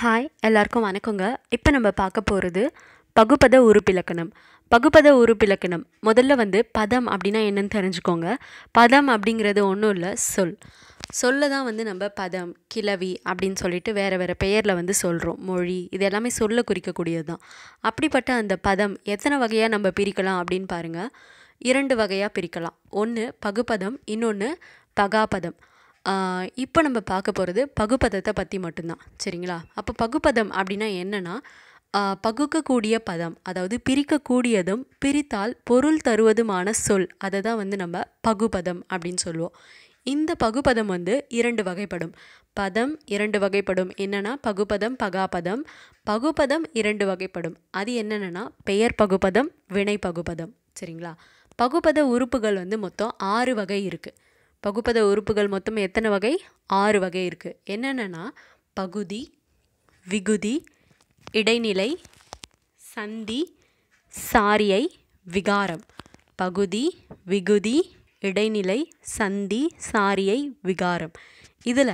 hi எல்லாருக்கும் வணக்கங்க இப்போ நம்ம பார்க்க போகிறது பகுப்பத உருப்பிலக்கணம் பகுப்பத உருப்பிலக்கணம் முதல்ல வந்து பதம் அப்படின்னா என்னன்னு தெரிஞ்சுக்கோங்க பதம் அப்படிங்கிறது ஒன்றும் இல்லை சொல் சொல்ல தான் வந்து நம்ம பதம் கிளவி அப்படின்னு சொல்லிட்டு வேறு வேறு பெயரில் வந்து சொல்கிறோம் மொழி இது எல்லாமே சொல்ல குறிக்கக்கூடியது தான் அப்படிப்பட்ட அந்த பதம் எத்தனை வகையாக நம்ம பிரிக்கலாம் அப்படின்னு பாருங்கள் இரண்டு வகையாக பிரிக்கலாம் ஒன்று பகுப்பதம் இன்னொன்று பகாபதம் இப்போ நம்ம பார்க்க போகிறது பகுப்பதத்தை பற்றி மட்டும்தான் சரிங்களா அப்போ பகுப்பதம் அப்படின்னா என்னென்னா பகுக்கக்கூடிய பதம் அதாவது பிரிக்கக்கூடியதும் பிரித்தால் பொருள் தருவதுமான சொல் அதை தான் வந்து நம்ம பகுபதம் அப்படின்னு சொல்லுவோம் இந்த பகுபதம் வந்து இரண்டு வகைப்படும் பதம் இரண்டு வகைப்படும் என்னென்னா பகுபதம் பகாபதம் பகுபதம் இரண்டு வகைப்படும் அது என்னென்னா பெயர் பகுபதம் வினை பகுபதம் சரிங்களா பகுபத உறுப்புகள் வந்து மொத்தம் ஆறு வகை இருக்குது பகுப்பத உறுப்புகள் மொத்தம் எத்தனை வகை ஆறு வகை இருக்குது என்னென்னா பகுதி விகுதி இடைநிலை சந்தி சாரியை விகாரம் பகுதி விகுதி இடைநிலை சந்தி சாரியை விகாரம் இதில்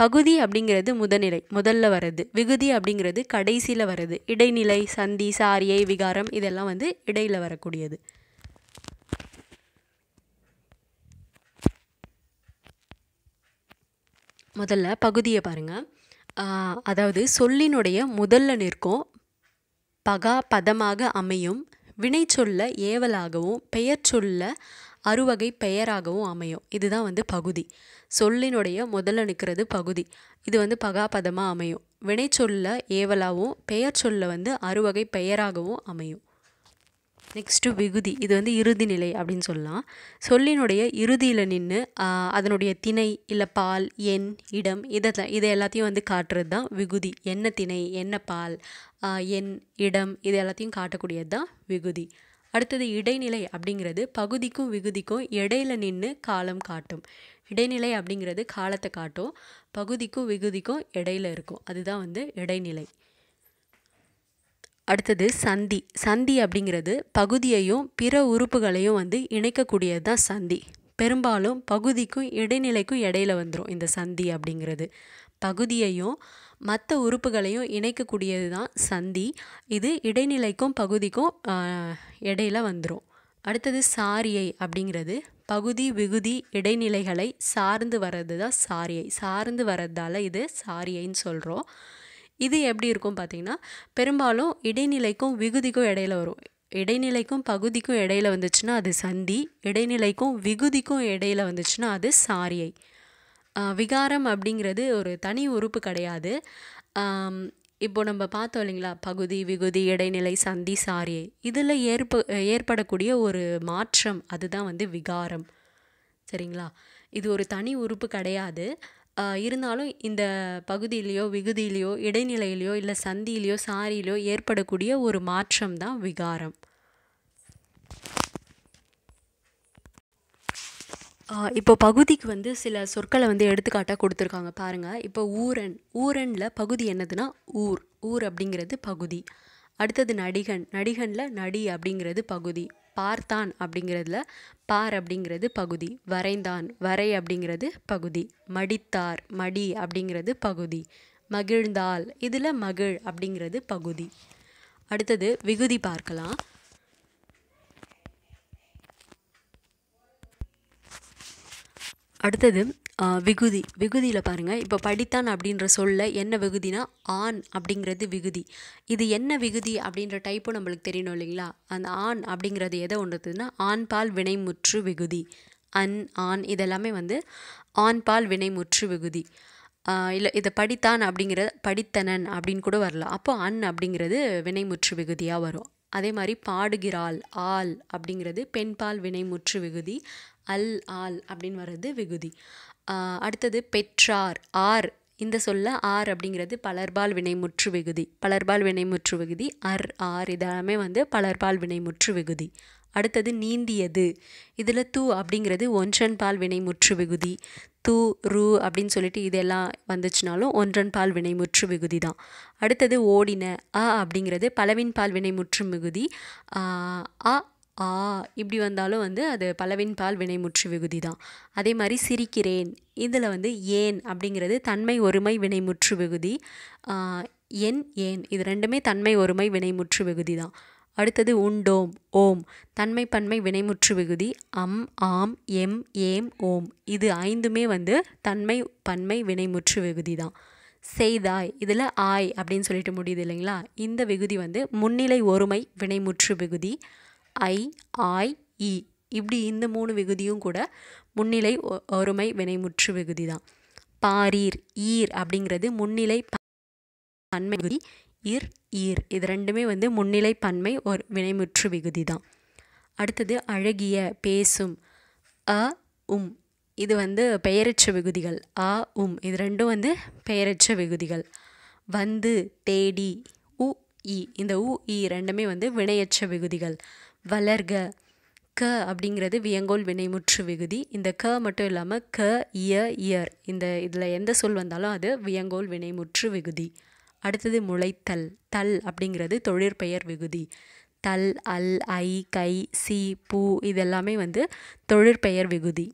பகுதி அப்படிங்கிறது முதநிலை முதல்ல வர்றது விகுதி அப்படிங்கிறது கடைசியில் வர்றது இடைநிலை சந்தி சாரியை விகாரம் இதெல்லாம் வந்து இடையில் வரக்கூடியது முதல்ல பகுதியை பாருங்கள் அதாவது சொல்லினுடைய முதல்ல நிற்கும் பகா பதமாக அமையும் வினை சொல்ல ஏவலாகவும் பெயர் சொல்ல அறுவகை பெயராகவும் அமையும் இதுதான் வந்து பகுதி சொல்லினுடைய முதல்ல நிற்கிறது பகுதி இது வந்து பகாபதமாக அமையும் வினை சொல்ல ஏவலாகவும் பெயர் சொல்ல வந்து அறுவகை பெயராகவும் அமையும் நெக்ஸ்ட்டு விகுதி இது வந்து இறுதி நிலை அப்படின்னு சொல்லலாம் சொல்லினுடைய இறுதியில் நின்று அதனுடைய திணை இல்லை பால் எண் இடம் இதை இதை எல்லாத்தையும் வந்து காட்டுறது தான் விகுதி என்ன திணை என்ன பால் எண் இடம் இது எல்லாத்தையும் காட்டக்கூடியது தான் விகுதி அடுத்தது இடைநிலை அப்படிங்கிறது பகுதிக்கும் விகுதிக்கும் இடையில நின்று காலம் காட்டும் இடைநிலை அப்படிங்கிறது காலத்தை காட்டும் பகுதிக்கும் விகுதிக்கும் இடையில இருக்கும் அதுதான் வந்து இடைநிலை அடுத்தது சந்தி சந்தி அப்படிங்கிறது பகுதியையும் பிற உறுப்புகளையும் வந்து இணைக்கக்கூடியது தான் சந்தி பெரும்பாலும் பகுதிக்கும் இடைநிலைக்கும் இடையில வந்துடும் இந்த சந்தி அப்படிங்கிறது பகுதியையும் மற்ற உறுப்புகளையும் இணைக்கக்கூடியது தான் சந்தி இது இடைநிலைக்கும் பகுதிக்கும் இடையில வந்துடும் அடுத்தது சாரியை அப்படிங்கிறது பகுதி விகுதி இடைநிலைகளை சார்ந்து வர்றது தான் சாரியை சார்ந்து வர்றதால இது சாரியைன்னு சொல்கிறோம் இது எப்படி இருக்கும் பார்த்திங்கன்னா பெரும்பாலும் இடைநிலைக்கும் விகுதிக்கும் இடையில வரும் இடைநிலைக்கும் பகுதிக்கும் இடையில வந்துச்சுன்னா அது சந்தி இடைநிலைக்கும் விகுதிக்கும் இடையில வந்துச்சுன்னா அது சாரியை விகாரம் அப்படிங்கிறது ஒரு தனி உறுப்பு கிடையாது இப்போ நம்ம பார்த்தோம் இல்லைங்களா பகுதி விகுதி இடைநிலை சந்தி சாரியை இதில் ஏற்ப ஏற்படக்கூடிய ஒரு மாற்றம் அதுதான் வந்து விகாரம் சரிங்களா இது ஒரு தனி உறுப்பு கிடையாது இருந்தாலும் இந்த பகுதியிலையோ விகுதியிலையோ இடைநிலையிலையோ இல்லை சந்தியிலையோ சாரியிலையோ ஏற்படக்கூடிய ஒரு மாற்றம் தான் விகாரம் இப்போ பகுதிக்கு வந்து சில சொற்களை வந்து எடுத்துக்காட்டாக கொடுத்துருக்காங்க பாருங்கள் இப்போ ஊரன் ஊரனில் பகுதி என்னதுன்னா ஊர் ஊர் அப்படிங்கிறது பகுதி அடுத்தது நடிகன் நடிகனில் நடி அப்படிங்கிறது பகுதி பார்த்தான் அப்படிங்கிறதுல பார் அப்படிங்கிறது பகுதி வரைந்தான் வரை அப்படிங்கிறது பகுதி மடித்தார் மடி அப்படிங்கிறது பகுதி மகிழ்ந்தாள் இதில் மகிழ் அப்படிங்கிறது பகுதி அடுத்தது விகுதி பார்க்கலாம் அடுத்தது விகுதி விகுதியில் பாருங்கள் இப்போ படித்தான் அப்படின்ற சொல்ல என்ன விகுதினா ஆண் அப்படிங்கிறது விகுதி இது என்ன விகுதி அப்படின்ற டைப்பும் நம்மளுக்கு தெரியணும் இல்லைங்களா அந்த ஆண் அப்படிங்கிறது எதை ஒன்றுதுன்னா ஆண்பால் வினைமுற்று விகுதி அன் ஆண் இதெல்லாமே வந்து ஆண்பால் வினைமுற்று விகுதி இல்லை இதை படித்தான் அப்படிங்கிற படித்தனன் அப்படின்னு கூட வரலாம் அப்போ அன் அப்படிங்கிறது வினைமுற்று விகுதியாக வரும் அதே மாதிரி பாடுகிறாள் ஆள் அப்படிங்கிறது பெண்பால் வினை முற்று விகுதி அல் ஆள் அப்படின்னு வர்றது விகுதி அடுத்தது பெற்றார் ஆர் இந்த சொல்ல ஆர் அப்படிங்கிறது பலர்பால் வினைமுற்று விகுதி பலர்பால் வினைமுற்று விகுதி அர் ஆர் இதெல்லாமே வந்து பலர்பால் வினைமுற்று விகுதி அடுத்தது நீந்தியது இதில் தூ அப்படிங்கிறது ஒன்றன் பால் வினை முற்று விகுதி தூ ரூ அப்படின்னு சொல்லிட்டு இதெல்லாம் வந்துச்சுனாலும் ஒன்றன் பால் வினை முற்று விகுதி தான் அடுத்தது ஓடின அ அப்படிங்கிறது பலவின் பால் வினை முற்று மிகுதி அ ஆ இப்படி வந்தாலும் வந்து அது பலவின் பால் முற்று விகுதி தான் அதே மாதிரி சிரிக்கிறேன் இதில் வந்து ஏன் அப்படிங்கிறது தன்மை ஒருமை வினை முற்று விகுதி என் ஏன் இது ரெண்டுமே தன்மை ஒருமை வினை முற்று விகுதி தான் அடுத்தது உண்டோம் ஓம் தன்மை பன்மை வினைமுற்று விகுதி அம் ஆம் எம் ஏம் ஓம் இது ஐந்துமே வந்து தன்மை பன்மை வினைமுற்று விகுதி தான் செய்தாய் இதில் ஆய் அப்படின்னு சொல்லிட்டு முடியுது இல்லைங்களா இந்த விகுதி வந்து முன்னிலை ஒருமை வினைமுற்று விகுதி ஐ ஆய் இ இப்படி இந்த மூணு விகுதியும் கூட முன்னிலை ஒருமை வினைமுற்று விகுதி தான் பாரீர் ஈர் அப்படிங்கிறது முன்னிலை பன்மை விகுதி இர் ஈர் இது ரெண்டுமே வந்து முன்னிலை பன்மை ஒரு வினைமுற்று விகுதி தான் அடுத்தது அழகிய பேசும் அ உம் இது வந்து பெயரச்ச விகுதிகள் அ உம் இது ரெண்டும் வந்து பெயரச்ச விகுதிகள் வந்து தேடி உ இ இந்த உ இ ரெண்டுமே வந்து வினையற்ற விகுதிகள் வளர்க க அப்படிங்கிறது வியங்கோல் வினைமுற்று விகுதி இந்த க மட்டும் இல்லாமல் க இய இயர் இந்த இதில் எந்த சொல் வந்தாலும் அது வியங்கோல் வினைமுற்று விகுதி அடுத்தது முளைத்தல் தல் அப்படிங்கிறது தொழிற்பெயர் விகுதி தல் அல் ஐ கை சி பூ இதெல்லாமே வந்து தொழிற்பெயர் விகுதி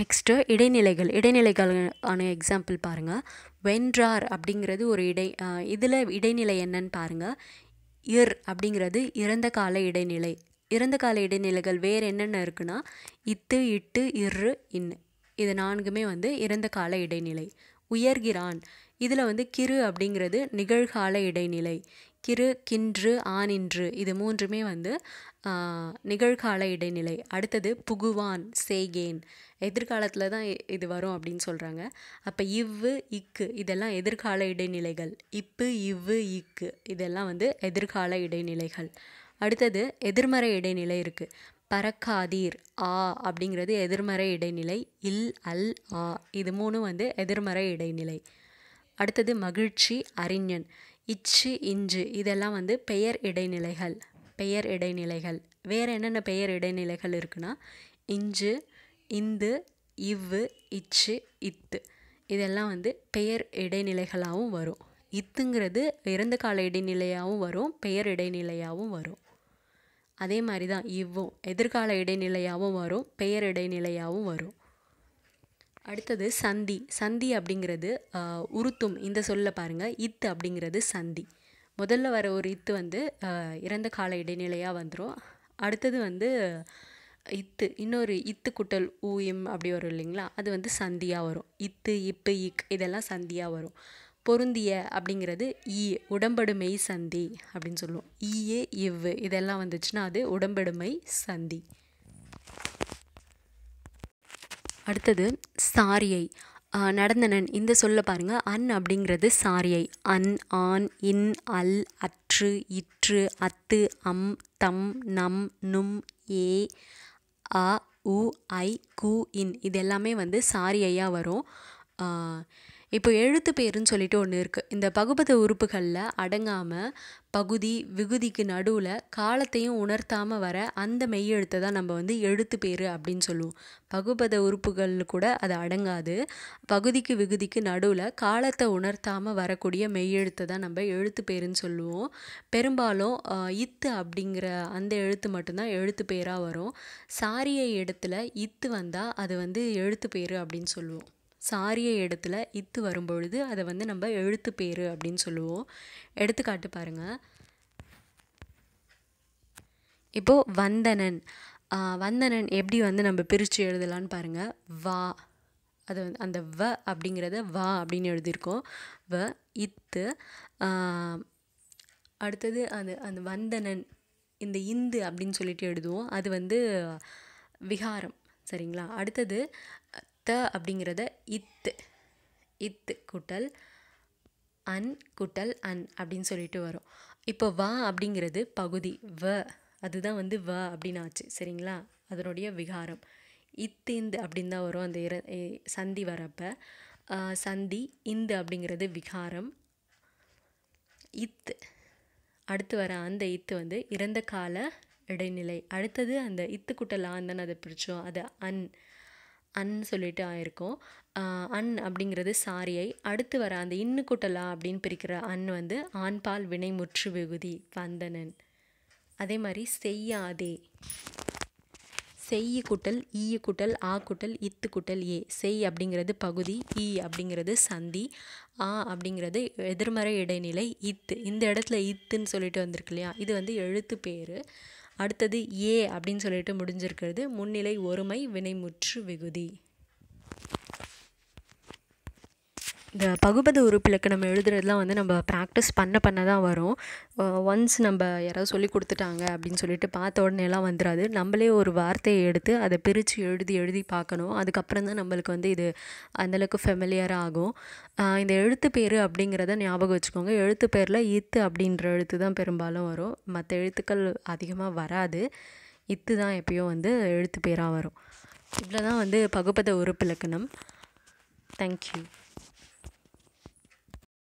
நெக்ஸ்ட்டு இடைநிலைகள் இடைநிலைகளான எக்ஸாம்பிள் பாருங்கள் வென்றார் அப்படிங்கிறது ஒரு இடை இதில் இடைநிலை என்னன்னு பாருங்கள் இர் அப்படிங்கிறது இறந்த கால இடைநிலை இறந்த கால இடைநிலைகள் வேறு என்னென்ன இருக்குன்னா இத்து இட்டு இரு இன்னு இது நான்குமே வந்து இறந்த கால இடைநிலை உயர்கிறான் இதில் வந்து கிரு அப்படிங்கிறது நிகழ்கால இடைநிலை கிரு கின்று ஆனின்று இது மூன்றுமே வந்து நிகழ்கால இடைநிலை அடுத்தது புகுவான் சேகேன் எதிர்காலத்தில் தான் இது வரும் அப்படின்னு சொல்கிறாங்க அப்போ இவ்வு இக்கு இதெல்லாம் எதிர்கால இடைநிலைகள் இப்பு இவ்வு இக்கு இதெல்லாம் வந்து எதிர்கால இடைநிலைகள் அடுத்தது எதிர்மறை இடைநிலை இருக்குது பறக்காதீர் ஆ அப்படிங்கிறது எதிர்மறை இடைநிலை இல் அல் ஆ இது மூணும் வந்து எதிர்மறை இடைநிலை அடுத்தது மகிழ்ச்சி அறிஞன் இச்சு இஞ்சு இதெல்லாம் வந்து பெயர் இடைநிலைகள் பெயர் இடைநிலைகள் வேறு என்னென்ன பெயர் இடைநிலைகள் இருக்குன்னா இஞ்சு இந்து இவ்வு இச்சு இத்து இதெல்லாம் வந்து பெயர் இடைநிலைகளாகவும் வரும் இத்துங்கிறது இறந்த கால இடைநிலையாகவும் வரும் பெயர் இடைநிலையாகவும் வரும் அதே மாதிரி தான் இவ்வும் எதிர்கால இடைநிலையாகவும் வரும் பெயர் இடைநிலையாகவும் வரும் அடுத்தது சந்தி சந்தி அப்படிங்கிறது உருத்தும் இந்த சொல்ல பாருங்கள் இத்து அப்படிங்கிறது சந்தி முதல்ல வர ஒரு இத்து வந்து இறந்த கால இடைநிலையாக வந்துடும் அடுத்தது வந்து இத்து இன்னொரு இத்து குட்டல் ஊயம் அப்படி வரும் இல்லைங்களா அது வந்து சந்தியாக வரும் இத்து இப்பு இக் இதெல்லாம் சந்தியாக வரும் பொருந்திய அப்படிங்கிறது ஈ உடம்படுமை சந்தி அப்படின்னு சொல்லுவோம் ஈயே இவ்வு இதெல்லாம் வந்துச்சுன்னா அது உடம்படுமை சந்தி அடுத்தது சாரியை நடந்தனன் இந்த சொல்ல பாருங்கள் அன் அப்படிங்கிறது சாரியை அன் ஆன் இன் அல் அற்று இற்று அத்து அம் தம் நம் நும் ஏ அ உ ஐ கு இன் இது எல்லாமே வந்து சாரியையாக வரும் இப்போ எழுத்து பேருன்னு சொல்லிட்டு ஒன்று இருக்குது இந்த பகுபத உறுப்புகளில் அடங்காமல் பகுதி விகுதிக்கு நடுவில் காலத்தையும் உணர்த்தாமல் வர அந்த மெய்யெழுத்தை தான் நம்ம வந்து எழுத்து பேர் அப்படின்னு சொல்லுவோம் பகுபத உறுப்புகள் கூட அது அடங்காது பகுதிக்கு விகுதிக்கு நடுவில் காலத்தை உணர்த்தாமல் வரக்கூடிய மெய்யெழுத்தை தான் நம்ம எழுத்து பேருன்னு சொல்லுவோம் பெரும்பாலும் இத்து அப்படிங்கிற அந்த எழுத்து மட்டும்தான் எழுத்து பேராக வரும் சாரிய இடத்துல இத்து வந்தால் அது வந்து எழுத்து பேர் அப்படின்னு சொல்லுவோம் சாரிய இடத்துல இத்து வரும்பொழுது அதை வந்து நம்ம எழுத்து பேர் அப்படின்னு சொல்லுவோம் எடுத்துக்காட்டு பாருங்கள் இப்போது வந்தனன் வந்தனன் எப்படி வந்து நம்ம பிரித்து எழுதலான்னு பாருங்கள் வா அது வந்து அந்த வ அப்படிங்கிறத வா அப்படின்னு எழுதியிருக்கோம் வ இத்து அடுத்தது அந்த அந்த வந்தனன் இந்த இந்து அப்படின்னு சொல்லிட்டு எழுதுவோம் அது வந்து விகாரம் சரிங்களா அடுத்தது அப்படிங்கிறத இத்து இத்து குட்டல் அன் குட்டல் அன் அப்படின்னு சொல்லிட்டு வரும் இப்போ வா அப்படிங்கிறது பகுதி வ அதுதான் வந்து வ அப்படின்னு ஆச்சு சரிங்களா அதனுடைய விகாரம் இந்து அப்படின்னு தான் வரும் அந்த இர சந்தி வரப்போ சந்தி இந்து அப்படிங்கிறது விகாரம் இத்து அடுத்து வர அந்த இத்து வந்து இறந்த கால இடைநிலை அடுத்தது அந்த இத்து குட்டல் தான் அதை பிடிச்சோம் அது அன் அன் சொல்லிட்டு ஆயிருக்கும் அன் அப்படிங்கிறது சாரியை அடுத்து வர அந்த இன்னு குட்டலா அப்படின்னு பிரிக்கிற அன் வந்து ஆண்பால் வினை முற்று விகுதி வந்தனன் அதே மாதிரி செய்யாதே செய்ய குட்டல் ஈய குட்டல் ஆ குட்டல் இத்து குட்டல் ஏ செய் அப்படிங்கிறது பகுதி ஈ அப்படிங்கிறது சந்தி ஆ அப்படிங்கிறது எதிர்மறை இடைநிலை இத்து இந்த இடத்துல இத்துன்னு சொல்லிட்டு வந்திருக்கு இல்லையா இது வந்து எழுத்து பேர் அடுத்தது ஏ அப்படின்னு சொல்லிட்டு முடிஞ்சிருக்கிறது முன்னிலை ஒருமை வினைமுற்று விகுதி இந்த பகுபத உறுப்பிலக்கணம் எழுதுறதுலாம் வந்து நம்ம ப்ராக்டிஸ் பண்ண பண்ண தான் வரும் ஒன்ஸ் நம்ம யாராவது சொல்லி கொடுத்துட்டாங்க அப்படின்னு சொல்லிட்டு பார்த்த உடனேலாம் வந்துடாது நம்மளே ஒரு வார்த்தையை எடுத்து அதை பிரித்து எழுதி எழுதி பார்க்கணும் அதுக்கப்புறம் தான் நம்மளுக்கு வந்து இது அந்தளவுக்கு ஃபெமிலியராக ஆகும் இந்த எழுத்து பேர் அப்படிங்கிறத ஞாபகம் வச்சுக்கோங்க எழுத்து பேரில் இத்து அப்படின்ற எழுத்து தான் பெரும்பாலும் வரும் மற்ற எழுத்துக்கள் அதிகமாக வராது இத்து தான் எப்பயும் வந்து எழுத்து பேராக வரும் இவ்வளோ தான் வந்து பகுபத உறுப்பிலக்கணம் தேங்க்யூ